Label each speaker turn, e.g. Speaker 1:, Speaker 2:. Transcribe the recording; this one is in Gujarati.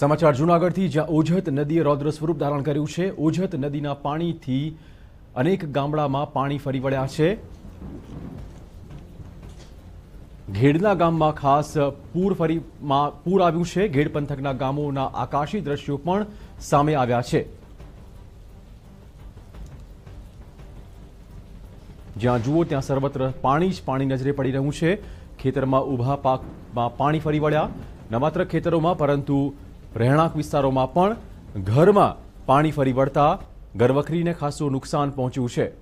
Speaker 1: સમાચાર જૂનાગઢથી જ્યાં ઓજત નદીએ રૌદ્ર સ્વરૂપ ધારણ કર્યું છે ઓજત નદીના પાણીથી અનેક ગામડામાં પાણી ફરી વળ્યા છે ઘેડના ગામમાં ખાસ પૂર ફરીમાં પૂર આવ્યું છે ઘેડ પંથકના ગામોના આકાશી દ્રશ્યો પણ સામે આવ્યા છે જ્યાં જુઓ ત્યાં સર્વત્ર પાણી જ પાણી નજરે પડી રહ્યું છે ખેતરમાં ઊભા પાકમાં પાણી ફરી વળ્યા ન માત્ર ખેતરોમાં પરંતુ રહેણાંક વિસ્તારોમાં પણ ઘરમાં પાણી ફરી વળતા ઘરવખરીને ખાસું નુકસાન પહોંચ્યું છે